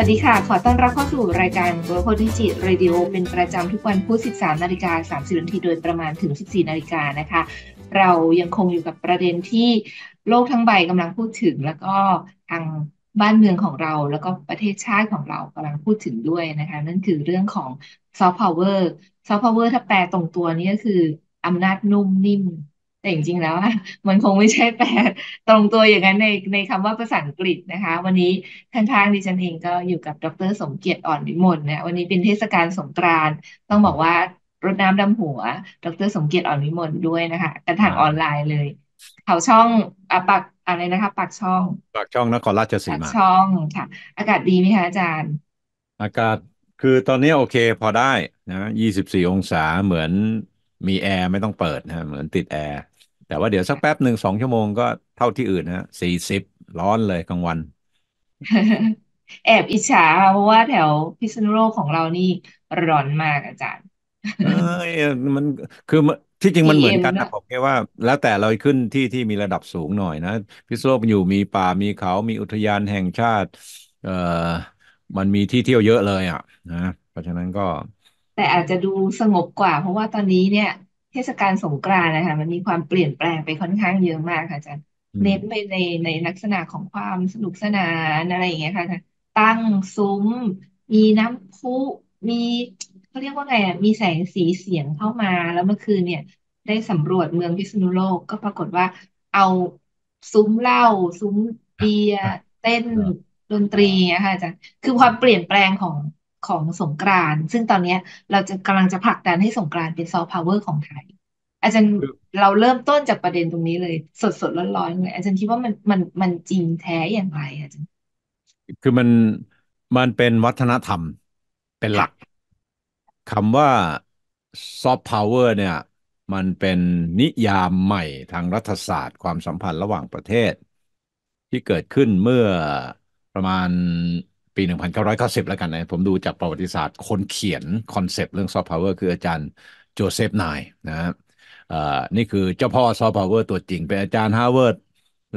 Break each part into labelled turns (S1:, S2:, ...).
S1: วัสดีค่ะ ขอต้อนรับเข้าสู่รายการ w o r l ิ i ิ i t r ด d i o เป็นประจำทุกวันพุธ13 นาฬิกา30นาทีโดยประมาณถึง 14 นาฬิกานะคะ เรายังคงอยู่กับประเด็นที่โลกทั้งใบกำลังพูดถึง แล้วก็ทางบ้านเมืองของเรา แล้วก็ประเทศชาติของเรากำลังพูดถึงด้วยนะคะ นั่นคือเรื่องของซอฟต์พาวเวอร์ซอฟต์พาวเวอร์ถ้าแปลตรงตัวนี้ก็คืออำนาจนุ่มนิ่มแต่จริงๆแล้ว มันคงไม่ใช่แปลตรงตัวอย่างนั้นในในคำว่าภาษาอังกฤษนะคะ วันนี้ข้างๆดิฉันเองก็อยู่กับดรสมเกียรติอ่อนวิมลนะวันนี้เป็นเทศกาลสงกรานต์ต้องบอกว่ารดน้ำดำหัว ดร สมเกียรติอ่อนวิมลด้วยนะคะกันทางออนไลน์เลยเขาช่องอปักอะไรนะคะปากช่อง
S2: ปากช่องนครราชสีมาช
S1: ่องค่ะอากาศดีไหมคะอาจารย์
S2: อากาศคือตอนนี้โอเคพอได้นะ24องศาเหมือนมีแอร์ไม่ต้องเปิดนะเหมือนติดแอร์แต่ว่าเดี๋ยวสักแป๊บหนึ่งสองชั่วโมงก็เท่าที่อื่นนะสี่สิบร้อนเลยกลางวัน
S1: แอบอิจฉาคเพราะว่าแถวพิษณุโลกของเรานี่ร้อนมากอาจารย์
S2: เออมันคือที่จริงมันเหมือนกันนะผมแค่ว่าแล้วแต่เราขึ้นที่ที่มีระดับสูงหน่อยนะ พิษณุโลกอยู่มีป่ามีเขา มีอุทยานแห่งชาติ เอ่อมันมีที่เที่ยวเยอะเลยอ่ะ นะเพราะฉะนั้นก็
S1: แต่อาจจะดูสงบกว่า เพราะว่าตอนนี้เนี่ยเทศกาลสงกรานต์นะคะมันมีความเปลี่ยนแปลงไปค่อนข้างเยอะมากค่ะอาจารย์เน้นไปในในลักษณะของความสนุกสนานอะไรอย่างเงี้ยค่ะจตั้งซุ้ม มีน้ำพุมีเขาเรียกว่าไงอ่ะมีแสงสีเสียงเข้ามาแล้วเมื่อคืนเนี่ยได้สำรวจเมืองพิษณุโลกก็ปรากฏว่าเอาซุ้มเหล้าซุ้มเบียร์เต้นดนตรีอะค่ะอาจารย์คือความเปลี่ยนแปลงของของสงกรานต์ซึ่งตอนนี้เราจะกำลังจะผลักดันให้สงกรานต์เป็นซอฟต์พาวเวอร์ของไทยอาจารย์เราเริ่มต้นจากประเด็นตรงนี้เลย สดสดร้อนๆเลยอาจารย์คิดว่ามันมันมันจริงแท้อย่างไรอาจารย์
S2: คือมันมันเป็นวัฒนธรรมเป็นหลักคำว่าซอฟต์พาวเวอร์เนี่ย มันเป็นนิยามใหม่ทางรัฐศาสตร์ ความสัมพันธ์ระหว่างประเทศ ที่เกิดขึ้นเมื่อประมาณปี 1990 แล้วกันนะ ผมดูจากประวัติศาสตร์ คนเขียน คอนเซปต์เรื่องซอฟต์พาวเวอร์คืออาจารย์โจเซฟนายนะฮะนี่คือเจ้าพ่อซอฟต์พาวเวอร์ตัวจริง เป็นอาจารย์ฮาร์วาร์ด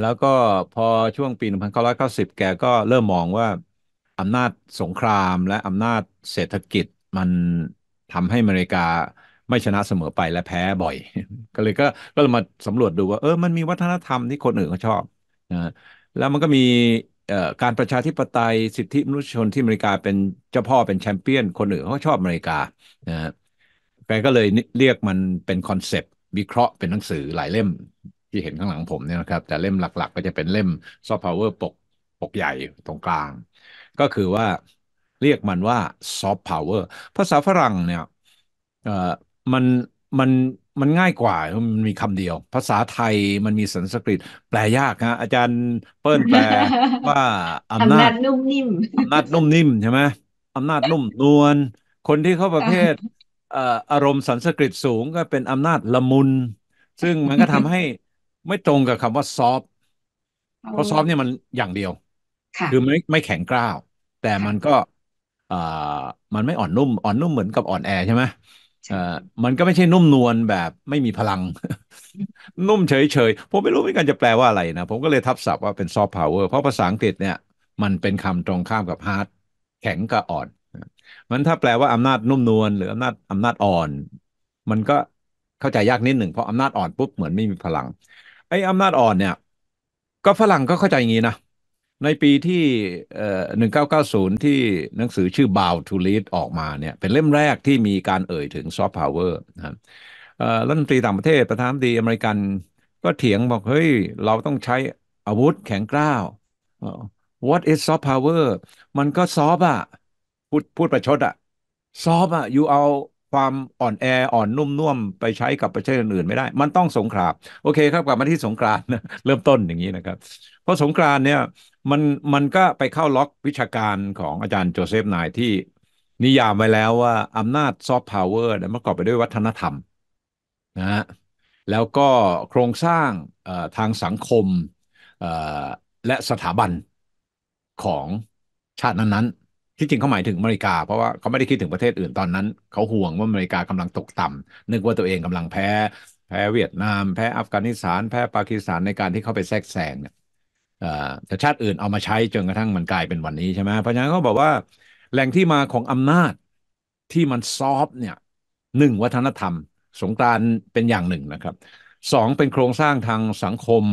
S2: แล้วก็พอช่วงปี 1990 แกก็เริ่มมองว่าอำนาจสงครามและอำนาจเศรษฐกิจมันทำให้อเมริกาไม่ชนะเสมอไปและแพ้บ่อย ก็เลยก็ก็เลยมาสำรวจดูว่าเออ มันมีวัฒนธรรมที่คนอื่นเขาชอบนะ แล้วมันก็มีการประชาธิปไตยสิทธิมนุษยชนที่อเมริกาเป็นเจ้าพ่อเป็นแชมเปี้ยนคนอื่นเขาชอบอเมริกานะฮะแกก็เลยเรียกมันเป็นคอนเซปต์วิเคราะห์เป็นหนังสือหลายเล่มที่เห็นข้างหลังผมเนี่ยนะครับแต่เล่มหลักๆ ก็จะเป็นเล่มซอฟต์พาวเวอร์ปกปกใหญ่ตรงกลาง ก็คือว่าเรียกมันว่าซอฟต์พาวเวอร์ภาษาฝรั่งเนี่ยเอ่อมันมันมันง่ายกว่ามันมีคำเดียว ภาษาไทยมันมีสันสกฤต แปลยากฮะอาจารย์เปิ้ลแปลว่าอำนาจ
S1: นุ่มนิ่มอ
S2: ำนาจนุ่มนิ่มใช่ไหมอำนาจนุ่ม นวลคนที่เข้าประเภทอารมณ์สันสกฤตสูงก็เป็นอำนาจละมุน ซึ่งมันก็ทำให้ไม่ตรงกับคำว่าซอฟเพราะซอฟเนี่ยมันอย่างเดียวคือไม่ไม่แข็งกร้าว แต่มันก็มันไม่อ่อนนุ่มอ่อนนุ่มเหมือนกับอ่อนแอใช่ไหมมันก็ไม่ใช่นุ่มนวลแบบ ไม่มีพลัง นุ่มเฉยเฉยผมไม่รู้เหมือนกันจะแปลว่าอะไรนะ ผมก็เลยทับศัพท์ว่าเป็นซอฟต์พาวเวอร์เพราะภาษาอังกฤษเนี่ย มันเป็นคำตรงข้ามกับฮาร์ดแข็งกับอ่อนมันถ้าแปลว่าอำนาจนุ่มนวลหรืออำนาจอำนาจอ่อน มันก็เข้าใจยากนิดหนึ่งเพราะอำนาจอ่อนปุ๊บเหมือนไม่มีพลัง ไอ้อำนาจอ่อนเนี่ยก็ฝรั่งก็เข้าใจอย่างนี้นะในปีที่หนึ่งเก้าเก้าศูนย์ที่หนังสือชื่อ b o w to Lead ออกมาเนี่ยเป็นเล่มแรกที่มีการเอ่ยถึงซอฟต์พาวเวอร์นะรัรัฐมนตรีต่างประเทศประธานาธิบดีอเมริกันก็เถียงบอกเฮ้ยเราต้องใช้อาวุธแข็งกร้าว what is soft power มันก็ซอฟอะพูดพูดประชดอะซอฟอะ you เอาความอ่อนแออ่อนนุ่มน่วมไปใช้กับประเทศอื่นไม่ได้ มันต้องสงครามโอเคครับกลับมาที่สงครามเริ่มต้นอย่างนี้นะครับ เพราะสงครามเนี่ยมันมันก็ไปเข้าล็อกวิชาการของอาจารย์โจเซฟนายที่นิยามไว้แล้วว่าอำนาจซอฟต์พาวเวอร์ประกอบไปด้วยวัฒนธรรมนะฮะแล้วก็โครงสร้างทางสังคมและสถาบันของชาตินั้นๆที่จริงเขาหมายถึงอเมริกา เพราะว่าเขาไม่ได้คิดถึงประเทศอื่นตอนนั้น เขาห่วงว่าอเมริกากำลังตกต่ำ นึกว่าตัวเองกำลังแพ้แพ้เวียดนาม แพ้อัฟกานิสถานแพ้ปากีสถานในการที่เขาไปแทรกแซงเนี่ยแต่ชาติอื่นเอามาใช้จนกระทั่งมันกลายเป็นวันนี้ใช่ไหมเพราะฉะนั้นเขาบอกว่าแหล่งที่มาของอำนาจที่มันซอฟเนี่ยหนึ่งวัฒนธรรม สงการเป็นอย่างหนึ่งนะครับสองเป็นโครงสร้างทางสังคม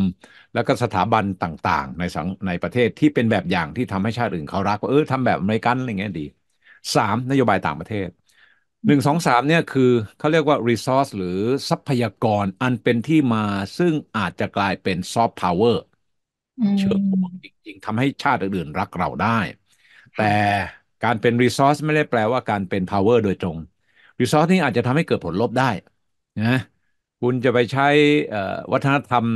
S2: และก็สถาบันต่าง ๆ ในสังในประเทศที่เป็นแบบอย่างที่ทำให้ชาติอื่นเขารักว่าเออทำแบบอเมริกัน อะไรเงี้ยดีสามนโยบายต่างประเทศหนึ่งสองสามเนี่ยคือเขาเรียกว่า resource หรือทรัพยากรอันเป็นที่มาซึ่งอาจจะกลายเป็น soft power เชืงอพวกจริง ๆทำให้ชาติอื่นรักเราได้ แต่การเป็น resource ไม่ได้แปลว่าการเป็น power โดยตรง resource นี่อาจจะทำให้เกิดผลลบได้นะคุณจะไปใช้วัฒนธรรม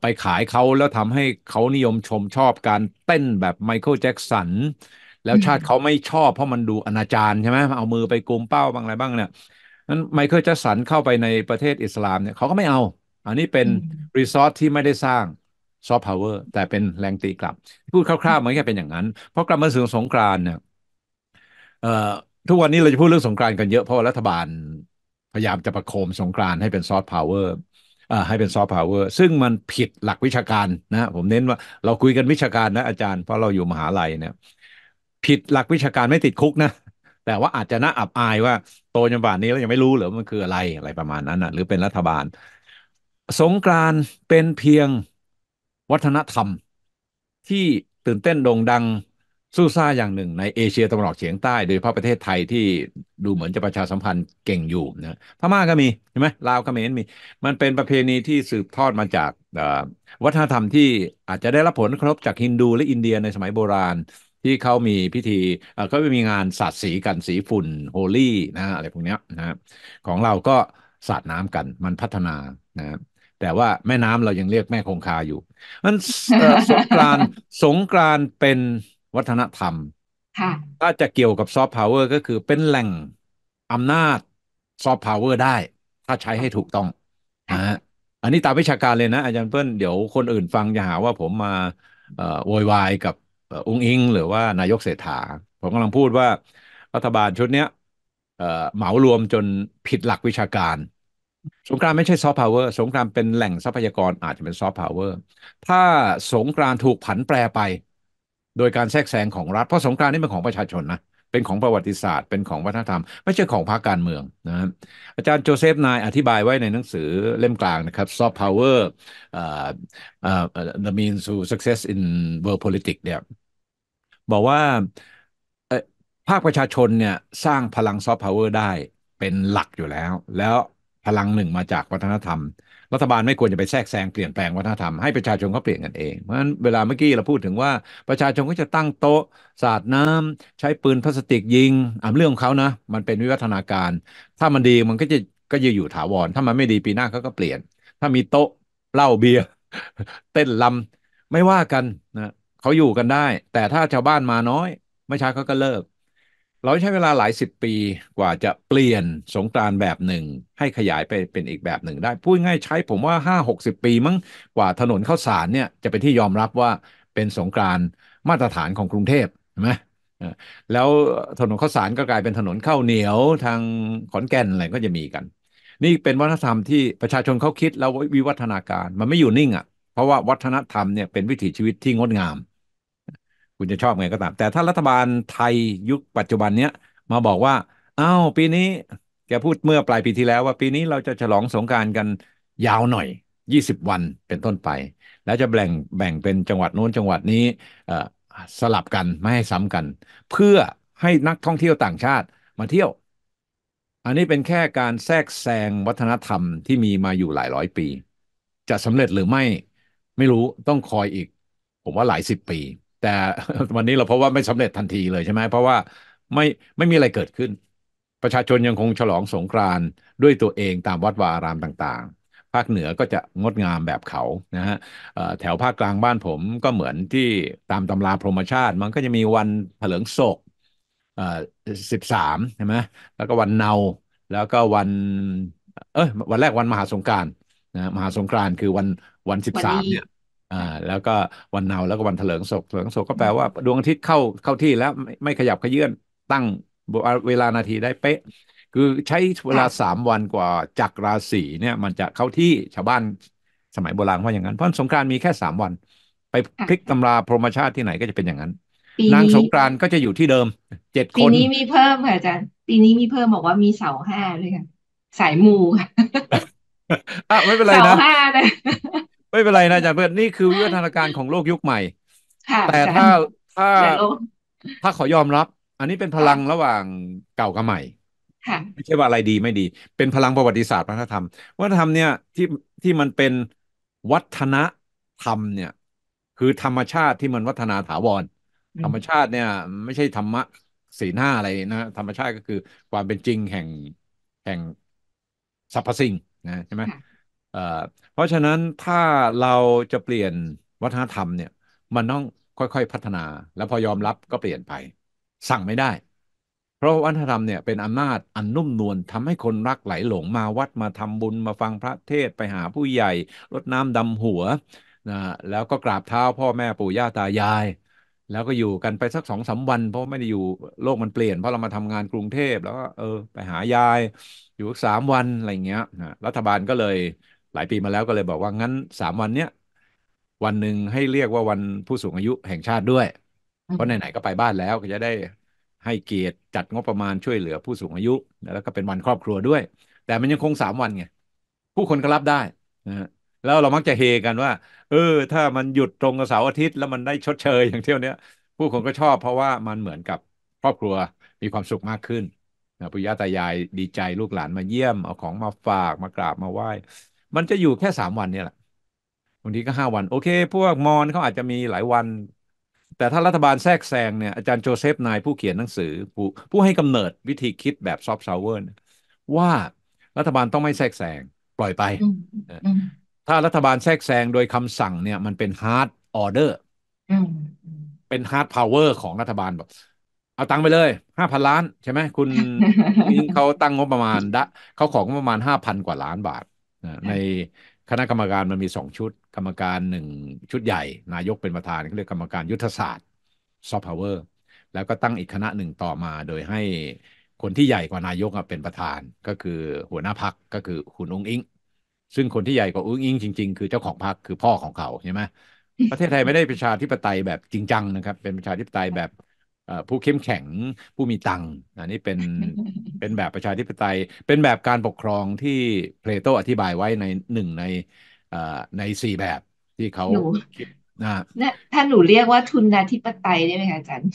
S2: ไปขายเขาแล้วทำให้เขานิยมชมชอบการเต้นแบบไมเคิลแจ็กสันแล้วชาติเขาไม่ชอบ เพราะมันดูอนาจารใช่ไหมเอามือไปกุมเป้าบางอะไรบ้างเนี่ยนั้นไมเคิลแจ็กสันเข้าไปในประเทศอิสลามเนี่ยเขาก็ไม่เอา อันนี้เป็น รีสอร์ทที่ไม่ได้สร้างซอฟต์พาวเวอร์แต่เป็นแรงตีกลับ พูดคร่าวๆมันแค่เป็นอย่างนั้น เพราะกลับมาสูงสงกรานเนี่ยทุกวันนี้เราจะพูดเรื่องสงกรานกันเยอะเพราะรัฐบาลพยายามจะประโคมสงกรานให้เป็นซอฟต์พาวเวอร์ให้เป็นซอฟต์พาวเวอร์ซึ่งมันผิดหลักวิชาการนะ ผมเน้นว่าเราคุยกันวิชาการนะอาจารย์เพราะเราอยู่มหาลัยเนี่ยผิดหลักวิชาการไม่ติดคุกนะ แต่ว่าอาจจะน่าอับอายว่าโตจนบ่านนี้แล้วยังไม่รู้หรือมันคืออะไรอะไรประมาณนั้นนะหรือเป็นรัฐบาล สงกรานเป็นเพียงวัฒนธรรม ที่ตื่นเต้นโด่งดังสู้ซ่าอย่างหนึ่งในเอเชียตะวันออกเฉียงใต้ โดยเฉพาะประเทศไทยที่ดูเหมือนจะประชาสัมพันธ์เก่งอยู่นะพม่าก็มีใช่ไหมลาวเขมรมี มันเป็นประเพณีที่สืบทอดมาจากวัฒนธรรมที่อาจจะได้รับผลกระทบจากฮินดูและอินเดียในสมัยโบราณที่เขามีพิธีเขามีงานสาดสีกันสีฝุ่นโฮลี่นะอะไรพวกนี้นะของเราก็สาดน้ำกันมันพัฒนานะแต่ว่าแม่น้ำเรายังเรียกแม่คงคาอยู่ มันสงกรานสงกรานเป็นวัฒนธรรมถ้าจะเกี่ยวกับซอฟต์พาวเวอร์ก็คือเป็นแหล่งอำนาจซอฟต์พาวเวอร์ได้ ถ้าใช้ให้ถูกต้องนะฮะอันนี้ตามวิชาการเลยนะอาจารย์เพื่อนเดี๋ยวคนอื่นฟังจะหาว่าผมมาโวยวายกับองค์อิง หรือว่านายกเศรษฐา ผมกำลังพูดว่ารัฐบาลชุดนี้เหมารวมจนผิดหลักวิชาการ สงครามไม่ใช่ซอฟต์พาวเวอร์สงครามเป็นแหล่งทรัพยากรอาจจะเป็นซอฟต์พาวเวอร์ถ้าสงครามถูกผันแปรไปโดยการแทรกแซงของรัฐ เพราะสงครามนี่เป็นของประชาชนนะ เป็นของประวัติศาสตร์ เป็นของวัฒนธรรม ไม่ใช่ของพรรคการเมืองนะ อาจารย์โจเซฟนายอธิบายไว้ในหนังสือเล่มกลางนะครับ Soft Power uh, uh, the means to success in world politics เนี่ย บอกว่าภาคประชาชนเนี่ยสร้างพลังซอฟต์พาวเวอร์ได้เป็นหลักอยู่แล้ว แล้วพลังหนึ่งมาจากวัฒนธรรมรัฐบาลไม่ควรจะไปแทรกแซงเปลี่ยนแปลงวัฒนธรรมให้ประชาชนเขาเปลี่ยนกันเอง เพราะฉะนั้นเวลาเมื่อกี้เราพูดถึงว่าประชาชนก็จะตั้งโต๊ะสาดน้ำ ใช้ปืนพลาสติกยิงอ่าเรื่องเขานะ มันเป็นวิวัฒนาการ ถ้ามันดีมันก็จะก็จะอยู่ถาวร ถ้ามันไม่ดีปีหน้าเขาก็เปลี่ยน ถ้ามีโต๊ะเหล้าเบียร์เต้นลำ ไม่ว่ากันนะเขาอยู่กันได้ แต่ถ้าชาวบ้านมาน้อย ไม่ช้าเขาก็เลิกเราใช้เวลาหลายสิบปีกว่าจะเปลี่ยนสงกรานแบบหนึ่ง ให้ขยายไปเป็นอีกแบบหนึ่งได้พูดง่ายใช้ผมว่าห้าหกสิบปีมั้งกว่าถนนเข้าสารเนี่ยจะเป็นที่ยอมรับว่าเป็นสงกรานมาตรฐานของกรุงเทพใช่ไหมแล้วถนนข้าวสารก็กลายเป็นถนนข้าวเหนียวทางขอนแก่นอะไรก็จะมีกัน นี่เป็นวัฒนธรรมที่ประชาชนเขาคิดแล้ววิวัฒนาการมันไม่อยู่นิ่งอะ่ะเพราะว่าวัฒนธรรมเนี่ยเป็นวิถีชีวิตที่งดงามคุณจะชอบไงก็ตาม แต่ถ้ารัฐบาลไทยยุคปัจจุบันเนี้ยมาบอกว่าอ้าวปีนี้แกพูดเมื่อปลายปีที่แล้วว่าปีนี้เราจะฉลองสงการกันยาวหน่อย 20 วันเป็นต้นไป แล้วจะแบ่งแบ่งเป็นจังหวัดโน้นจังหวัดนี้สลับกันไม่ให้ซ้ำกันเพื่อให้นักท่องเที่ยวต่างชาติมาเที่ยว อันนี้เป็นแค่การแทรกแซงวัฒนธรรมที่มีมาอยู่หลายร้อยปี จะสำเร็จหรือไม่ไม่รู้ต้องคอยอีกผมว่าหลายสิบปีแต่วันนี้เราเพบว่าไม่สำเร็จทันทีเลยใช่ไหมเพราะว่าไม่ไม่มีอะไรเกิดขึ้น ประชาชนยังคงฉลองสงกรานด้วยตัวเองตามวัดวารามต่าง ๆ ภาคเหนือก็จะงดงามแบบเขานะฮะแถวภาคกลางบ้านผมก็เหมือนที่ตามตำราพรหมชาติมันก็จะมีวันเผลิงศกสิบสามใช่ไหมแล้วก็วันเนาแล้วก็วันเอ้ยวันแรกวันมหาสงการนะมหาสงกรานคือวันวันสิบสามเนี่ยอ่าแล้วก็วันเนาแล้วก็วันเถลิงศกเถลิงศกก็แปลว่าดวงอาทิตย์เข้าเข้าที่แล้วไม่ไม่ขยับขยื่นตั้งเวลานาทีได้เป๊ะ คือใช้เวลาสามวันกว่าจักราศีเนี่ย มันจะเข้าที่ชาวบ้านสมัยโบราณว่าอย่างนั้น เพราะสงกรานมีแค่สามวัน ไปพลิกตำราพรหมชาติที่ไหนก็จะเป็นอย่างนั้น นางสงกรานก็จะอยู่ที่เดิมเจ็ดคนปีนี้ม
S1: ีเพิ่มค่ะอาจารย์ปีนี้มีเพิ่มบอกว่ามีเสาห้าเลยค่ะสายมูค่ะ
S2: อ่ะไม่เป็นไรนะเสาห้าเลยไม่เป็นไรนะอาจารย์เพื่อนนี่คือวิวัฒนาการของโลกยุคใหม่แต่ถ้าถ้าถ้าขอยอมรับ อันนี้เป็นพลังระหว่างเก่ากับใหม่ ไม่ใช่ว่าอะไรดีไม่ดี เป็นพลังประวัติศาสตร์วัฒนธรรม วัฒนธรรมเนี่ยที่ที่มันเป็นวัฒนธรรมเนี่ย คือธรรมชาติที่มันวัฒนาถาวร ธรรมชาติเนี่ย ไม่ใช่ธรรมะสีหน้าอะไรนะ ธรรมชาติก็คือ ความเป็นจริงแห่งแห่งสรรพสิ่งนะใช่ไหมเพราะฉะนั้นถ้าเราจะเปลี่ยนวัฒนธรรมเนี่ยมันต้องค่อยๆพัฒนาแล้วพอยอมรับก็เปลี่ยนไป สั่งไม่ได้ เพราะวัฒนธรรมเนี่ยเป็นอำนาจอันนุ่มนวลทำให้คนรักไหลหลงมาวัดมาทำบุญมาฟังพระเทศไปหาผู้ใหญ่รดน้ำดำหัวนะแล้วก็กราบเท้าพ่อแม่ปู่ย่าตา ยาย แล้วก็อยู่กันไปสักสองสามวัน เพราะไม่ได้อยู่โลกมันเปลี่ยนเพราะเรามาทำงานกรุงเทพแล้วก็เออไปหายาย อยู่สามวันอะไรเงี้ยนะรัฐบาลก็เลยหลายปีมาแล้วก็เลยบอกว่างั้นสามวันเนี้ยวันหนึ่งให้เรียกว่าวันผู้สูงอายุแห่งชาติด้วย เพราะไหนๆก็ไปบ้านแล้วก็จะได้ให้เกียรติจัดงบประมาณช่วยเหลือผู้สูงอายุแล้วก็เป็นวันครอบครัวด้วย แต่มันยังคงสามวันไงผู้คนก็รับได้นะแล้วเรามักจะเฮกันว่าเออถ้ามันหยุดตรงกับเสาร์อาทิตย์ แล้วมันได้ชดเชย อย่างเที่ยวเนี้ย ผู้คนก็ชอบเพราะว่ามันเหมือนกับครอบครัวมีความสุขมากขึ้นนะปุยยะาตายายดีใจลูกหลานมาเยี่ยมเอาของมาฝากมากราบมาไหว้มันจะอยู่แค่สามวันเนี่ยแหละบางทีก็ห้าวัน โอเค พวกมอนเขาอาจจะมีหลายวัน แต่ถ้ารัฐบาลแทรกแซงเนี่ย อาจารย์โจเซฟนายผู้เขียนหนังสือ ผู้ผู้ให้กำเนิดวิธีคิดแบบซอฟต์ซาวเวอร์ว่ารัฐบาลต้องไม่แทรกแซงปล่อยไป ถ้ารัฐบาลแทรกแซงโดยคำสั่งเนี่ยมันเป็นฮาร์ดออเดอร์เป็นฮาร์ดพาวเวอร์ของรัฐบาลแบบเอาตังไปเลยห้าพันล้าน ใช่ไหมคุณเขาตั้งงบประมาณดะเขาของบประมาณห้าพันกว่าล้านบาทในคณะกรรมการมันมีสองชุดกรรมการหนึ่งชุดใหญ่นายกเป็นประธานเขาเรียกกรรมการยุทธศาสตร์ซอฟต์พาวเวอร์แล้วก็ตั้งอีกคณะหนึ่งต่อมา โดยให้คนที่ใหญ่กว่านายกเป็นประธานก็คือหัวหน้าพักก็คือคุณองอิง ซึ่งคนที่ใหญ่กว่าองอิงจริง ๆ คือเจ้าของพักคือพ่อของเขา ใช่ไหมประเทศไทยไม่ได้ประชาธิปไตยแบบจริงจังนะครับเป็นประชาธิปไตยแบบผู้เข้มแข็งผู้มีตังค์อันนี้เป็นเป็นแบบประชาธิปไตยเป็นแบบการปกครองที่ เพลโตอธิบายไว้ในหนึ่งในในสี่แบบที่เขาคิดนะ
S1: ถ้าหนูเรียกว่าทุนนาธิปไตยได้ไหมคะอาจารย์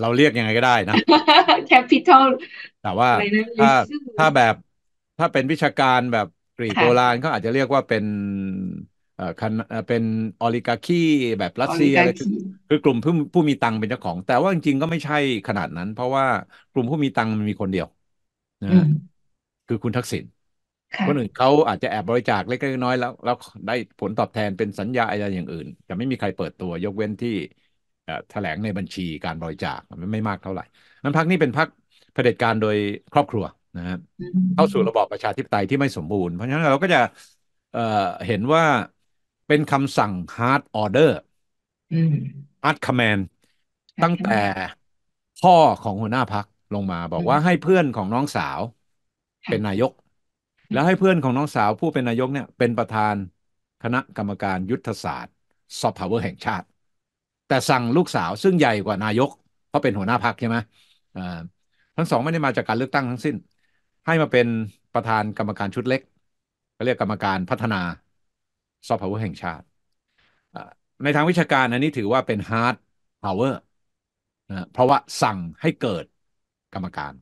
S2: เราเรียกยังไงก็ได้นะ
S1: แคปิตอล
S2: แต่ว่าถ้าถ้าแบบถ้าเป็นวิชาการแบบกรีกโบราณเขาอาจจะเรียกว่าเป็นเป็นออลิกาคีแบบรัสเซียคือกลุ่มผู้ผู้มีตังเป็นเจ้าของ แต่ว่าจริงๆ ก็ไม่ใช่ขนาดนั้น เพราะว่ากลุ่มผู้มีตังมันมีคนเดียวนะคือคุณทักษิณคนอื่นเขาอาจจะแอบบริจาคเล็กๆน้อยๆแล้วแล้วได้ผลตอบแทนเป็นสัญญาอะไรอย่างอื่น จะไม่มีใครเปิดตัวยกเว้นที่แถลงในบัญชีการบริจาคมันไม่มากเท่าไหร่นั้นพักนี้เป็นพักเผด็จการโดยครอบครัวนะฮะเข้าสู่ระบอบประชาธิปไตยที่ไม่สมบูรณ์เพราะฉะนั้นเราก็จะเเห็นว่าเป็นคำสั่ง hard order hard command ตั้งแต่พ่อของหัวหน้าพักลงมาบอกว่าให้เพื่อนของน้องสาวเป็นนายก แล้วให้เพื่อนของน้องสาวผู้เป็นนายกเนี่ย เป็นประธานคณะกรรมการยุทธศาสตร์ s o f t p o w e r แห่งชาติแต่สั่งลูกสาวซึ่งใหญ่กว่านายก เพราะเป็นหัวหน้าพักใช่ไหมทั้งสองไม่ได้มาจากการเลือกตั้งทั้งสิ้น ให้มาเป็นประธานกรรมการชุดเล็กก็เรียกกรรมการพัฒนาซอฟต์พาวเวอร์แห่งชาติในทางวิชาการอันนี้ถือว่าเป็นฮาร์ดพาวเวอร์เพราะว่าสั่งให้เกิดกรรมการ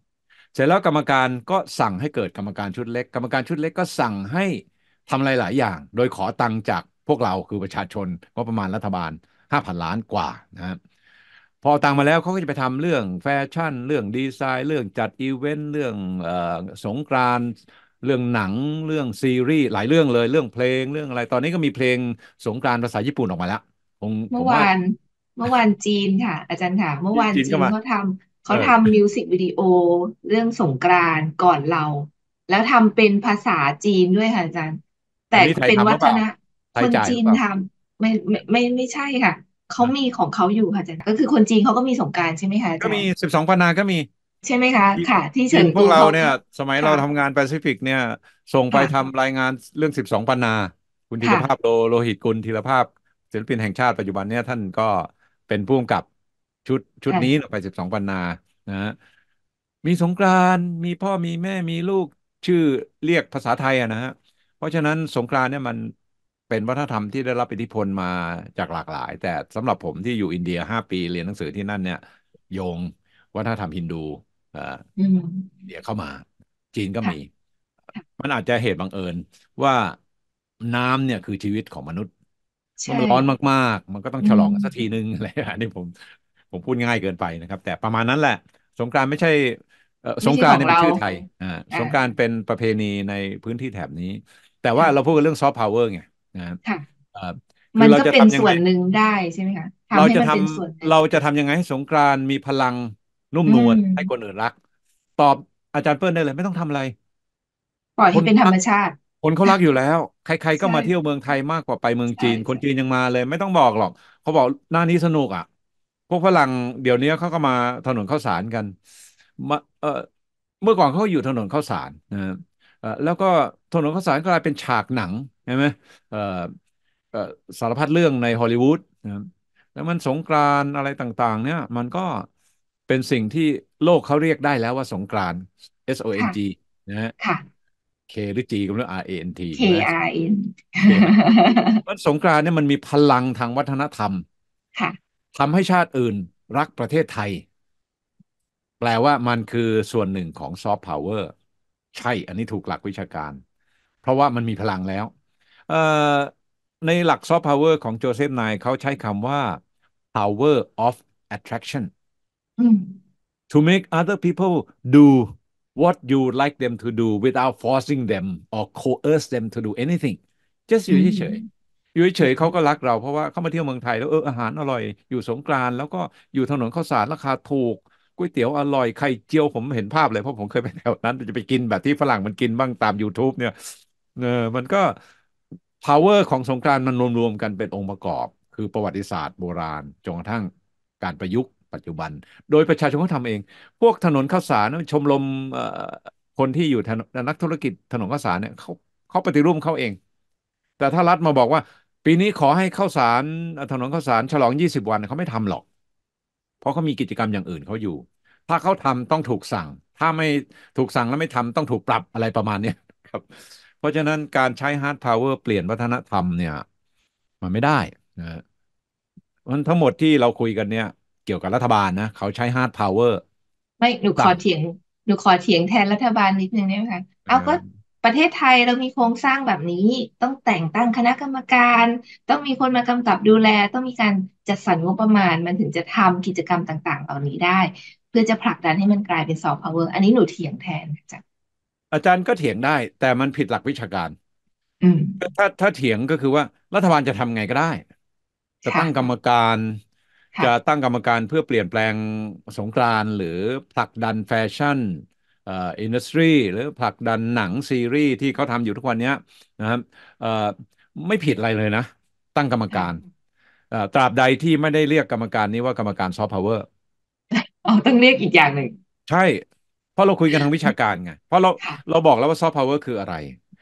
S2: เสร็จแล้วกรรมการก็สั่งให้เกิดกรรมการชุดเล็ก กรรมการชุดเล็กก็สั่งให้ทำอะไรหลายอย่าง โดยขอตังจากพวกเราคือประชาชนก็ประมาณรัฐบาล 5,000 ล้านกว่านะครับพอตังมาแล้วเขาก็จะไปทำเรื่องแฟชั่น เรื่องดีไซน์ เรื่องจัดอีเวนต์เรื่องอสงกรานเรื่องหนังเรื่องซีรีส์หลายเรื่องเลย เรื่องเพลงเรื่องอะไร ตอนนี้ก็มีเพลงสงกรานต์ภาษาญี่ปุ่นออกมาแล้วผมผเมื่อมว่าวาน
S1: เมื่อวานจีนค่ะ อาจารย์ค่ะ เมื่อวานจีนเขาท
S2: ำเขาทำ
S1: มิวสิกวิดีโอเรื่องสงกรานต์ก่อนเรา แล้วทำเป็นภาษาจีนด้วยค่ะ อาจารย์แต่เป็นวัฒานะ
S2: คนจีนท
S1: ำไม่ไม่ไม่ไม่ใช่ค่ะเขามีของเขาอยู่ค่ะอาจารย์ ก็คือคนจีนเขาก็มีสงกรานต์ใช่ไหมคะอาก็จามีรย์
S2: สิบสองพันนาก็มี
S1: ใช่ไหมคะ ค่ะ ที่เชิญพวกเราเนี่ย
S2: สมัยเราทำงานแปซิฟิกเนี่ย ส่งไปทำรายงานเรื่องสิบสองปนา คุณธีรภาพโลโลหิตกุลธีรภาพศิลปินแห่งชาติ ปัจจุบันเนี่ยท่านก็เป็นผู้กำกับชุดชุดนี้ไปสิบสองปนนานะฮะมีสงกราน มีพ่อ มีแม่ มีลูกชื่อเรียกภาษาไทยอะนะฮะ เพราะฉะนั้นสงกรานเนี่ย มันเป็นวัฒนธรรมที่ได้รับอิทธิพลมาจากหลากหลาย แต่สำหรับผมที่อยู่อินเดียห้าปีเรียนหนังสือที่นั่นเนี่ยโยงวัฒนธรรมฮินดูเดี๋ยวเข้ามา จีนก็มี มันอาจจะเหตุบังเอิญว่าน้ำเนี่ยคือชีวิตของมนุษย์ มันร้อนมากๆ มันก็ต้องฉลองสักทีนึงอะไรอันนี้ผมผมพูดง่ายเกินไปนะครับ แต่ประมาณนั้นแหละ สงการไม่ใช่ สงการในประเทศไทยสงการเป็นประเพณีในพื้นที่แถบนี้ แต่ว่าเราพูดเรื่องซอฟต์พาวเวอร์ไงนะมันก็เป็นส่วนห
S1: นึ่งได้ใช่ไหมคะ
S2: เราจะทำเราจะทำยังไงให้สงการมีพลังนุ่มนวลให้คนอื่นรัก ตอบอาจารย์เปิ้ลได้เลย ไม่ต้องทำอะไร
S1: ปล่อยให้เป็นธรรมชาติ
S2: คนเขารักอยู่แล้ว ใครๆก็มาเที่ยวเมืองไทยมากกว่าไปเมืองจีน คนจีนยังมาเลย ไม่ต้องบอกหรอกเขาบอกหน้านี้สนุกอ่ะพวกฝรั่งเดี๋ยวนี้เขาก็มาถนนข้าวสารกันมาเออเมื่อก่อนเขาอยู่ถนนข้าวสารนะแล้วก็ถนนข้าวสารกลายเป็นฉากหนังใช่ไหมเออสารพัดเรื่องในฮอลลีวูดนะแล้วมันสงกรานอะไรต่าง ๆ เนี่ยมันก็เป็นสิ่งที่โลกเขาเรียกได้แล้วว่าสงกราน S O N G นะฮะ K หรือ G ก็เรียก R A N T K R N มันสงกรานเนี่ยมันมีพลังทางวัฒนธรรม ทำให้ชาติอื่นรักประเทศไทย แปลว่ามันคือส่วนหนึ่งของซอฟต์พาวเวอร์ใช่ อันนี้ถูกหลักวิชาการ เพราะว่ามันมีพลังแล้ว ในหลักซอฟต์พาวเวอร์ของโจเซฟนายเขาใช้คำว่า power of attraction to make other people do what you like them to do without forcing them or coerce them to do anything just อยู่เฉยอยู่เฉยเขาก็รักเรา เพราะว่าเขามาเที่ยวเมืองไทยแล้วเอออาหารอร่อยอยู่สงกรานแล้วก็อยู่ถนนข้าวสารราคาถูกก๋วยเตี๋ยวอร่อยไข่เจียวผมเห็นภาพเลยเพราะผมเคยไปแถวนั้น จะไปกินแบบที่ฝรั่งมันกินบ้างตาม YouTube เนี่ยเออมันก็ power ของสงกรานมันรวมๆกันเป็นองค์ประกอบ คือประวัติศาสตร์โบราณจนกระทั่งการประยุกต์ปัจจุบันโดยประชาชนเขาทำเอง พวกถนนข้าวสารชมรมคนที่อยู่นักธุรกิจถนนข้าวสารเนี่ยเขาเขาปฏิรูปเขาเอง แต่ถ้ารัฐมาบอกว่า ปีนี้ขอให้ข้าวสารถนนข้าวสารฉลอง 20 วันเขาไม่ทำหรอก เพราะเขามีกิจกรรมอย่างอื่นเขาอยู่ ถ้าเขาทำต้องถูกสั่ง ถ้าไม่ถูกสั่งแล้วไม่ทำต้องถูกปรับอะไรประมาณนี้ครับ เพราะฉะนั้นการใช้ฮาร์ดพาวเวอร์เปลี่ยนวัฒนธรรมเนี่ยมันไม่ได้นะมันทั้งหมดที่เราคุยกันเนี่ยเกี่ยวกับรัฐบาลนะ เขาใช้ hard power
S1: ไม่ หนูขอเถียงหนูขอเถียงแทนรัฐบาลนิดนึงได้ไหมคะ เอาก็ประเทศไทยเรามีโครงสร้างแบบนี้ ต้องแต่งตั้งคณะกรรมการ ต้องมีคนมากำกับดูแล ต้องมีการจัดสรรงบประมาณ มันถึงจะทำกิจกรรมต่างๆเหล่านี้ได้ เพื่อจะผลักดันให้มันกลายเป็นซอฟต์พาวเวอร์อันนี้หนูเถียงแทนอาจารย์
S2: อาจารย์ก็เถียงได้ แต่มันผิดหลักวิชาการถ้าถ้าเถียงก็คือว่ารัฐบาลจะทำไงก็ได้ จะตั้งกรรมการจะตั้งกรรมการเพื่อเปลี่ยนแปลงสงกรานหรือผลักดันแฟชั่นอินดัสทรีหรือผลักดันหนังซีรีส์ที่เขาทำอยู่ทุกวันนี้นะครับไม่ผิดอะไรเลยนะตั้งกรรมการตราบใดที่ไม่ได้เรียกกรรมการนี้ว่ากรรมการซอฟต์พาวเวอร์
S1: ต้องเรียกอีกอย่างหนึ่ง
S2: ใช่เพราะเราคุยกันทางวิชาการไงเพราะเราเราบอกแล้วว่าซอฟต์พาวเวอร์คืออะไร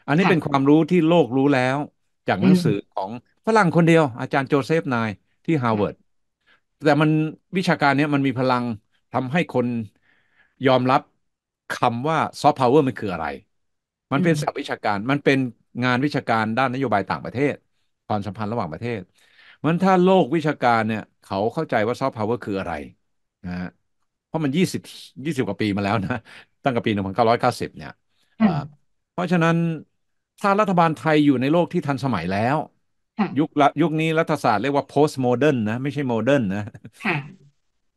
S2: อันนี้เป็นความรู้ที่โลกรู้แล้วจากหนังสือของฝรั่งคนเดียวอาจารย์โจเซฟนาย ที่ฮาร์วาร์ดแต่มันวิชาการเนี้ยมันมีพลังทำให้คนยอมรับคำว่าซอฟต์พาวเวอร์มันคืออะไร มันเป็นศัพท์วิชาการ มันเป็นงานวิชาการด้านนโยบายต่างประเทศ ความสัมพันธ์ระหว่างประเทศ มันถ้าโลกวิชาการเนี่ยเขาเข้าใจว่าซอฟต์พาวเวอร์คืออะไรนะะเพราะมันยี่สิบยี่สิบกว่าปีมาแล้วนะตั้งแต่ปีหนึ่งพันเก้าร้อยเก้าสิบเนี่ยเพราะฉะนั้นถ้ารัฐบาลไทยอยู่ในโลกที่ทันสมัยแล้วยุคยุคนี้รัฐศาสตร์เรียกว่า post modern นะ ไม่ใช่ modern นะ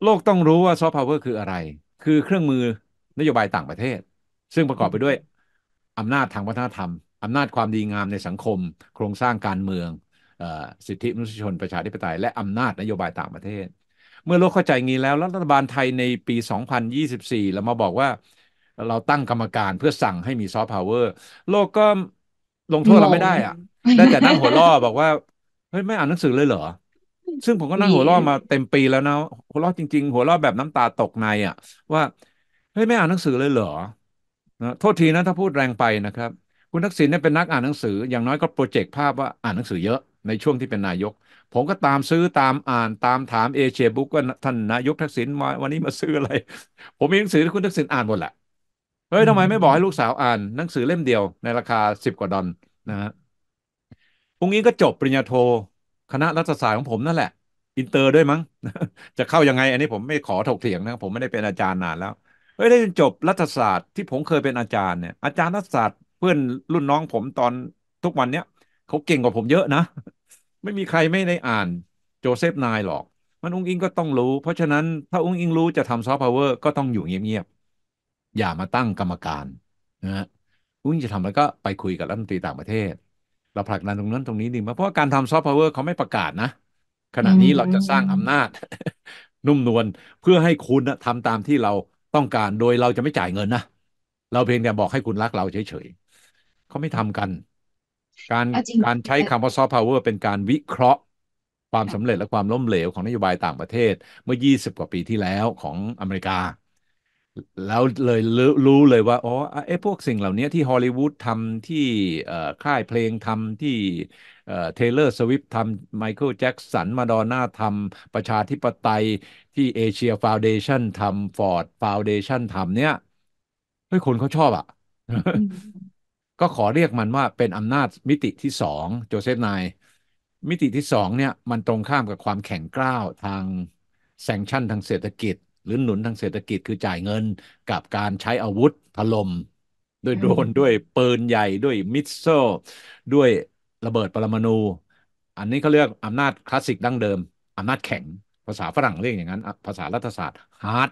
S2: โลกต้องรู้ว่าซอฟต์พาวเวอร์คืออะไร คือเครื่องมือนโยบายต่างประเทศ ซึ่งประกอบไปด้วยอำนาจทางวัฒนธรรมอำนาจความดีงามในสังคม โครงสร้างการเมืองสิทธิมนุษยชนประชาธิปไตย และอำนาจนโยบายต่างประเทศ เมื่อโลกเข้าใจงี้แล้วรัฐบาลไทยในปี 2024เรามาบอกว่า เราตั้งกรรมการเพื่อสั่งให้มีซอฟต์พาวเวอร์โลกก็ลงโทษเราไม่ได้อะได้แต่นั่งหัวล่อบอกว่าเฮ้ยไม่อ่านหนังสือเลยเหรอซึ่งผมก็นั่งหัวล่อมาเต็มปีแล้วนะหัวล่อจริงๆ หัวล่อแบบน้ำตาตกในอ่ะ ว่าเฮ้ยไม่อ่านหนังสือเลยเหรอนะโทษทีนะถ้าพูดแรงไปนะครับคุณทักษิณเนี่ยเป็นนักอ่านหนังสืออย่างน้อยก็โปรเจกต์ภาพว่าอ่านหนังสือเยอะในช่วงที่เป็นนายก ผมก็ตามซื้อตามอ่านตามถามเอเชียบุ๊กว่าท่านนายกทักษิณมาวันนี้มาซื้ออะไรผมมีหนังสือที่คุณทักษิณอ่านหมดแหละเฮ้ยทำไมไม่บอกให้ลูกสาวอ่านหนังสือเล่มเดียวในราคาสิบกว่าดอลนะฮะองค์นี้ก็จบปริญญาโท คณะรัฐศาสตร์ของผมนั่นแหละ อินเตอร์ด้วยมั้งจะเข้ายังไง อันนี้ผมไม่ขอถกเถียงนะผมไม่ได้เป็นอาจารย์นานแล้วเฮ้ยได้จบรัฐศาสตร์ที่ผมเคยเป็นอาจารย์เนี่ยอาจารย์รัฐศาสตร์เพื่อนรุ่นน้องผมตอนทุกวันเนี้ยเขาเก่งกว่าผมเยอะนะ ไม่มีใครไม่ได้อ่านโจเซฟนายหรอก มันอุ้งอิงก็ต้องรู้ เพราะฉะนั้นถ้าอุ้งอิงรู้จะทำซอฟต์พาวเวอร์ก็ต้องอยู่เงียบๆอย่ามาตั้งกรรมการนะอุ้งจะทำแล้วก็ไปคุยกับรัฐมนตรีต่างประเทศเราผลักดันตรงนั้นตรงนี้ดีมาเพราะการทำซอฟต์พาวเวอร์เขาไม่ประกาศนะขณะนี้เราจะสร้างอำนาจ นุ่มนวลเพื่อให้คุณทำตามที่เราต้องการโดยเราจะไม่จ่ายเงินนะเราเพียงแต่บอกให้คุณรักเราเฉยๆเขาไม่ทำกัน การการใช้คำว่าซอฟต์พาวเวอร์เป็นการวิเคราะห์ ความสำเร็จและความล้มเหลวของนโยบายต่างประเทศ เมื่อ20กว่าปีที่แล้วของอเมริกาแล้วเลยรู้เลยว่าอ๋อไอ้พวกสิ่งเหล่านี้ที่ฮอลลีวูดทำที่ค่ายเพลงทำที่เทเลอร์สวิฟทำไมเคิลแจ็กสันมาดอนน่าทำประชาธิปไตยที่เอเชียฟาวเดชันทำฟอร์ด ฟาวเดชันทำเนี่ยเฮ้ยคนเขาชอบอ่ะ ก็ขอเรียกมันว่าเป็นอำนาจมิติที่สองโจเซฟนายมิติที่สองเนี่ยมันตรงข้ามกับความแข็งกร้าวทางแซงชั่น ทางเศรษฐกิจหรือหนุนทางเศรษฐกิจคือจ่ายเงินกับการใช้อาวุธถล่มด้วยโดรนด้วยปืนใหญ่ด้วยมิสโซ ด้วยระเบิดปรมาณูอันนี้เขาเรียกอำนาจคลาสสิกดั้งเดิมอำนาจแข็ง ภาษาฝรั่ง เรียกอย่างนั้น ภาษารัฐศาสตร์ฮาร์ด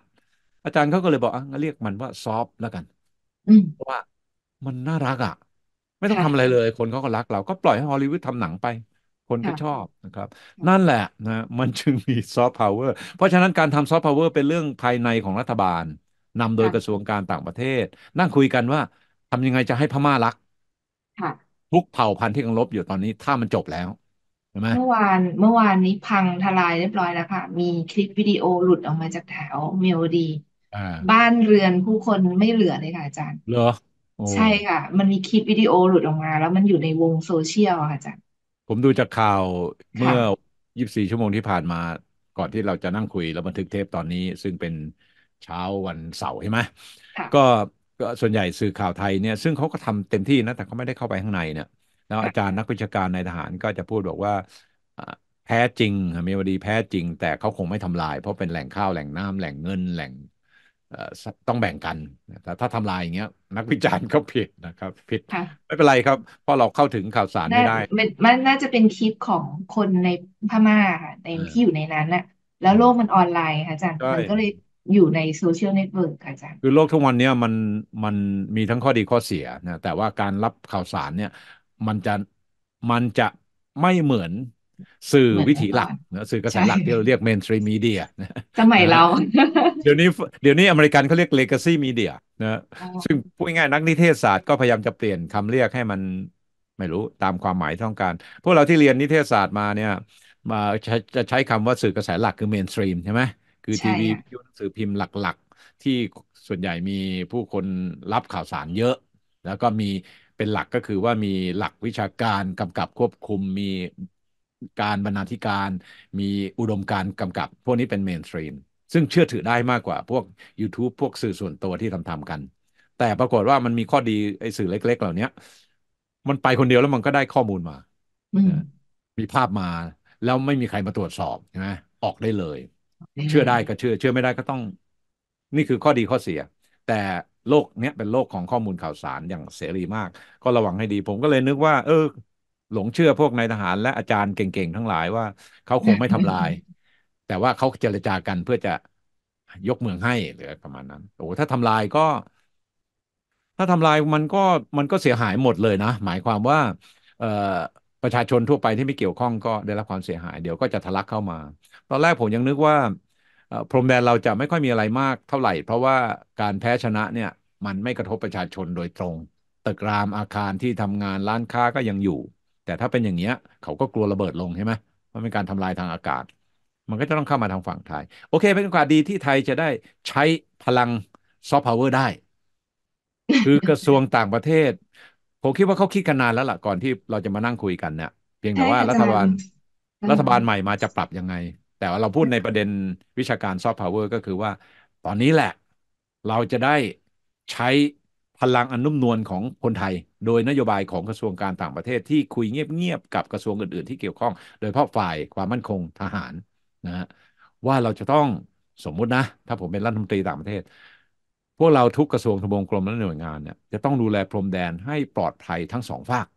S2: อาจารย์เขาก็เลยบอกอ่ะเรียกมันว่าซอฟแล้วกันเพราะว่ามันน่ารักอ่ะ ไม่ต้องทำอะไรเลย คนเขาก็รัก เราก็ปล่อยให้ฮอลลีวูดทำหนังไปคนก็ชอบนะครับ นั่นแหละนะมันจึงมีซอฟต์พาวเวอร์เพราะฉะนั้นการทำซอฟต์พาวเวอร์เป็นเรื่องภายในของรัฐบาลนำโดยกระทรวงการต่างประเทศ นั่งคุยกันว่าทำยังไงจะให้พม่ารักทุกเผ่าพันธุ์ที่กำลังลบอยู่ตอนนี้ถ้ามันจบแล้วใช่ไหมเมื
S1: ่อวานเมื่อวานนี้พังทลายเรียบร้อยแล้วค่ะ มีคลิปวิดีโอหลุดออกมาจากแถวเมลดีบ้านเรือนผู้คนไม่เหลือเลยค่ะ อาจารย์
S2: เหรอใช่
S1: ค่ะ มันมีคลิปวิดีโอหลุดออกมา แล้วมันอยู่ในวงโซเชียลค่ะอาจารย์
S2: ผมดูจากข่าวเมื่อ 24 ชั่วโมงที่ผ่านมา ก่อนที่เราจะนั่งคุยแล้วบันทึกเทปตอนนี้ ซึ่งเป็นเช้าวันเสาร์ใช่ไหมก็ส่วนใหญ่สื่อข่าวไทยเนี่ย ซึ่งเขาก็ทำเต็มที่นะ แต่เขาไม่ได้เข้าไปข้างในเนี่ยแล้วอาจารย์นักวิชาการในทหารก็จะพูดบอกว่าแพ้จริงมีวดีแพ้จริง แต่เขาคงไม่ทำลายเพราะเป็นแหล่งข้าวแหล่งน้ำแหล่งเงิน แหล่งต้องแบ่งกันแต่ถ้าทำลายอย่างเงี้ยนักวิจารณ์ก็ผิดนะครับผิด ไม่เป็นไรครับ เพราะเราเข้าถึงข่าวสารไม่ได้
S1: มันน่าจะเป็นคลิปของคนในพม่าค่ะในที่อยู่ในนั้นน่ะแล้วโลกมันออนไลน์ค่ะอาจารย์มันก็เลยอยู่ในโซเชียลเน็ตเวิร์กค่ะอาจารย์ค
S2: ือโลกทุกวันนี้มันมันมีทั้งข้อดีข้อเสียนะแต่ว่าการรับข่าวสารเนี่ยมันจะมันจะไม่เหมือนสื่อวิถีหลักนะสื่อกระแสหลักที่เราเรียก mainstream media สมัยเราเดี๋ยวนี้เดี๋ยวนี้อเมริกันเขาเรียก legacy media นะซึ่งพูดง่ายนักนิเทศศาสตร์ก็พยายามจะเปลี่ยนคำเรียกให้มัน ไม่รู้ตามความหมายต้องการ พวกเราที่เรียนนิเทศศาสตร์มาเนี่ยมาจะใช้คำว่าสื่อกระแสหลักคือ mainstream ใช่ไหมคือทีวีหนังสื่อพิมพ์หลักๆ ที่ส่วนใหญ่มีผู้คนรับข่าวสารเยอะ แล้วก็มีเป็นหลักก็คือว่ามีหลักวิชาการกำกับควบคุมมีการบรรณาธิการมีอุดมการกำกับ พวกนี้เป็นเมนสตรีมซึ่งเชื่อถือได้มากกว่า พวก YouTube พวกสื่อส่วนตัวที่ทำทำกัน แต่ปรากฏว่ามันมีข้อดีไอ้สื่อเล็ก ๆ เหล่านี้ มันไปคนเดียวแล้วมันก็ได้ข้อมูลมา มีภาพมาแล้วไม่มีใครมาตรวจสอบใช่ไหมออกได้เลย เชื่อได้ก็เชื่อ เชื่อไม่ได้ก็ต้อง นี่คือข้อดีข้อเสีย แต่โลกเนี้ยเป็นโลกของข้อมูลข่าวสารอย่างเสรีมาก ก็ระวังให้ดีผมก็เลยนึกว่าเออหลงเชื่อพวกนายทหารและอาจารย์เก่งๆ ทั้งหลายว่าเขาคงไม่ทำลาย แต่ว่าเขาเจรจากันเพื่อจะยกเมืองให้หรือประมาณนั้น โอ้ ถ้าทำลายก็ ถ้าทำลายมันก็มันก็เสียหายหมดเลยนะ หมายความว่าเประชาชนทั่วไปที่ไม่เกี่ยวข้องก็ได้รับความเสียหาย เดี๋ยวก็จะทะลักเข้ามา ตอนแรกผมยังนึกว่าพรมแดนเราจะไม่ค่อยมีอะไรมากเท่าไหร่ เพราะว่าการแพ้ชนะเนี่ย มันไม่กระทบประชาชนโดยตรง ตึกรามอาคารที่ทำงานร้านค้าก็ยังอยู่แต่ถ้าเป็นอย่างเงี้ยเขาก็กลัวระเบิดลงใช่ไหมมันเป็นการทำลายทางอากาศ มันก็จะต้องเข้ามาทางฝั่งไทย โอเคเป็นโอกาสดีที่ไทยจะได้ใช้พลังซอฟต์พาวเวอร์ได้ คือกระทรวงต่างประเทศ ผมคิดว่าเขาคิดกันนานแล้วล่ะ ก่อนที่เราจะมานั่งคุยกันเนี่ยเพียงแต่ว่ารัฐบาล รัฐบาลใหม่มาจะปรับยังไง แต่ว่าเราพูดในประเด็นวิชาการซอฟต์พาวเวอร์ก็คือว่า ตอนนี้แหละเราจะได้ใช้พลังอนนุ่มนวลของคนไทยโดยนโยบายของกระทรวงการต่างประเทศที่คุยเงียบๆกับกระทรวงอื่นๆที่เกี่ยวข้อง โดยเฉพาะฝ่ายความมั่นคงทหารนะฮะว่าเราจะต้องสมมุตินะ ถ้าผมเป็นรัฐมนตรีต่างประเทศพวกเราทุกกระทรวงทบวงกรมและหน่วยงานเนี่ยจะต้องดูแลพรมแดนให้ปลอดภัยทั้งสองฝาก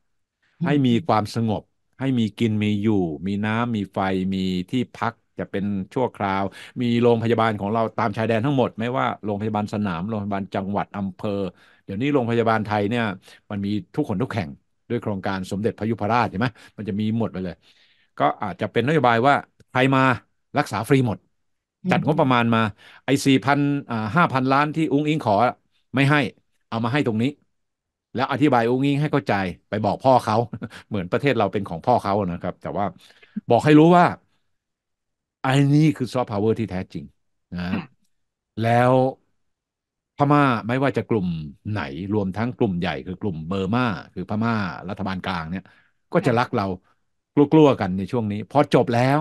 S2: ให้มีความสงบ ให้มีกินมีอยู่ มีน้ำมีไฟมีที่พัก จะเป็นชั่วคราว มีโรงพยาบาลของเราตามชายแดนทั้งหมด ไม่ว่าโรงพยาบาลสนามโรงพยาบาลจังหวัดอำเภอเดี๋ยวนี้โรงพยาบาลไทยเนี่ย มันมีทุกคนทุกแห่งด้วยโครงการสมเด็จพยุพราชใช่ไหมมันจะมีหมดไปเลย ก็อาจจะเป็นนโยบายว่าใครมารักษาฟรีหมด จัดงบประมาณมาไอ้สี่พันอ่าห้าพันล้านที่อุ้งอิงขอไม่ให้เอามาให้ตรงนี้ แล้วอธิบายอุ้งอิง ให้เข้าใจไปบอกพ่อเขา เหมือนประเทศเราเป็นของพ่อเขานะครับ แต่ว่าบอกให้รู้ว่าไอ้นี่คือซอฟต์พาวเวอร์ที่แท้จริงนะแล้วพม่าไม่ว่าจะกลุ่มไหนรวมทั้งกลุ่มใหญ่คือกลุ่มเบอร์มาคือพม่า รัฐบาลกลางเนี่ยก็จะรักเรากลัวๆกันในช่วงนี้ พอจบแล้ว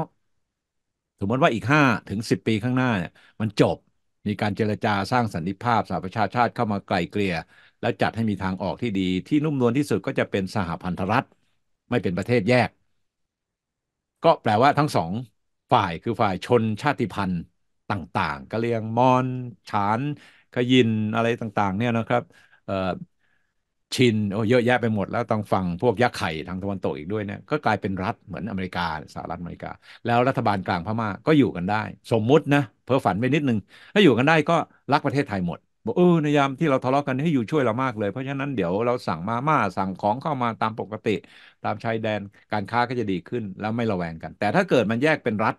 S2: สมมติว่าอีกห้าถึงสิบปีข้างหน้าเนี่ยมันจบมีการเจรจาสร้างสันติภาพสหประชาชาติเข้ามาไกลเกลี่ย และจัดให้มีทางออกที่ดีที่นุ่มนวลที่สุดก็จะเป็นสหพันธรัฐ ไม่เป็นประเทศแยก ก็แปลว่าทั้งสองฝ่ายคือฝ่ายชน ชาติพันธุ์ ต่างๆ กะเรียงมอน ฉานขยินอะไรต่างๆเนี่ยนะครับชินโอ้เยอะ แยะไปหมดแล้วต้องฟังพวกยักษ์ไข่ทางตะวันตกอีกด้วยเนี่ยก็กลายเป็นรัฐเหมือนอเมริกาสหรัฐอเมริกาแล้วรัฐบาลกลางพม่าก็อยู่กันได้ สมมุตินะเพ้อฝันไปนิดนึงถ้าอยู่กันได้ก็รักประเทศไทยหมดบอกเออในยามที่เราทะเลาะกันให้อยู่ช่วยเรามากเลย เพราะฉะนั้นเดี๋ยวเราสั่งมาม่าสั่งของเข้ามาตามปกติ ตามชายแดนการค้าก็จะดีขึ้น แล้วไม่ระแวงกัน แต่ถ้าเกิดมันแยกเป็นรัฐ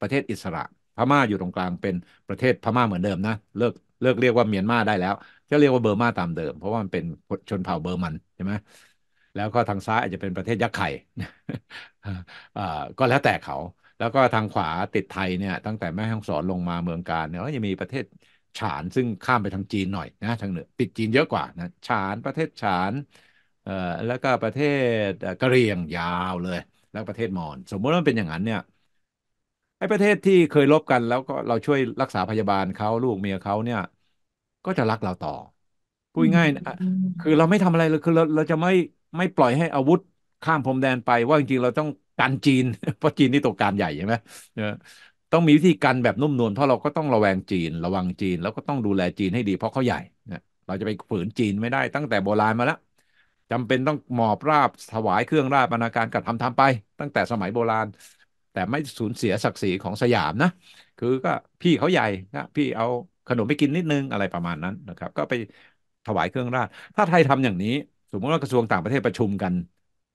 S2: ประเทศอิสระพม่าอยู่ตรงกลางเป็นประเทศพม่าเหมือนเดิมนะเลิกเลิกเรียกว่าเมียนมาได้แล้วก็เรียกว่าเบอร์มาตามเดิม เพราะว่ามันเป็นชนเผ่าเบอร์มันใช่ไหมแล้วก็ทางซ้ายอาจจะเป็นประเทศยักษ์ไข่ก็แล้วแต่เขา แล้วก็ทางขวาติดไทยเนี่ยตั้งแต่แม่ฮ่องสอนลงมาเมืองกาญเนี่ยก็ยังมีประเทศฉานซึ่งข้ามไปทางจีนหน่อยนะทางเหนือติดจีนเยอะกว่านะฉานประเทศฉานแล้วก็ประเทศกะเหรี่ยงยาวเลย แล้วประเทศมอญสมมติว่าเป็นอย่างนั้นเนี่ยไอ้ประเทศที่เคยลบกันแล้วก็เราช่วยรักษาพยาบาลเขาลูกเมียเขาเนี่ยก็จะรักเราต่อพูดง่ายคือเราไม่ทำอะไรเลยคือเราเราจะไม่ไม่ปล่อยให้อาวุธข้ามพรมแดนไป ว่าจริงๆเราต้องกันจีน เพราะจีนนี่ตัวการใหญ่ใช่ไหมต้องมีวิธีกันแบบนุ่มนวลเพราะเราก็ต้องระแวงจีน ระวังจีนแล้วก็ต้องดูแลจีนให้ดีเพราะเขาใหญ่เราจะไปฝืนจีนไม่ได้ตั้งแต่โบราณมาแล้วจำเป็นต้องหมอบราบถวายเครื่องราชบรรณาการกระทำทำไป ตั้งแต่สมัยโบราณ แต่ไม่สูญเสียศักดิ์ศรีของสยามนะคือก็พี่เขาใหญ่นะพี่เอาขนมไปกินนิดนึง อะไรประมาณนั้นนะครับ ก็ไปถวายเครื่องราช ถ้าไทยทำอย่างนี้ สมมติว่ากระทรวงต่างประเทศประชุมกัน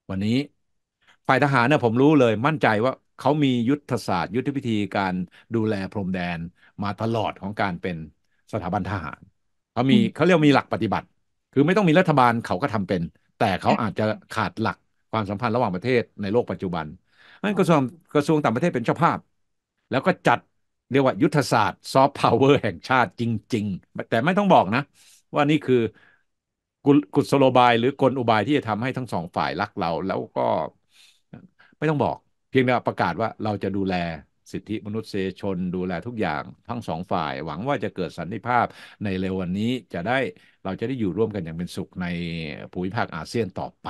S2: วันนี้ฝ่ายทหารเนี่ยผมรู้เลย มั่นใจว่าเขามียุทธศาสตร์ ยุทธวิธีการดูแลพรมแดน มาตลอดของการเป็นสถาบันทหารเขามีเขาเรียกมีหลักปฏิบัติ คือไม่ต้องมีรัฐบาลเขาก็ทำเป็น แต่เขาอาจจะขาดหลักความสัมพันธ์ระหว่างประเทศในโลกปัจจุบันนั่นกระทรวงกระทรวงต่างประเทศเป็นเจ้าภาพ แล้วก็จัดเรียกว่ายุทธศาสตร์ ซอฟต์พาวเวอร์ แห่งชาติจริง ๆ แต่ไม่ต้องบอกนะ ว่านี่คือกุศโลบาย หรือกลอุบายที่จะทำให้ทั้งสองฝ่าย รักเราแล้วก็ไม่ต้องบอก เพียงแต่ประกาศว่าเราจะดูแลสิทธิมนุษยชนดูแลทุกอย่าง ทั้งสองฝ่าย หวังว่าจะเกิดสันติภาพในเร็ววันนี้ จะได้เราจะได้อยู่ร่วมกันอย่างเป็นสุขในภูมิภาคอาเซียนต่อไป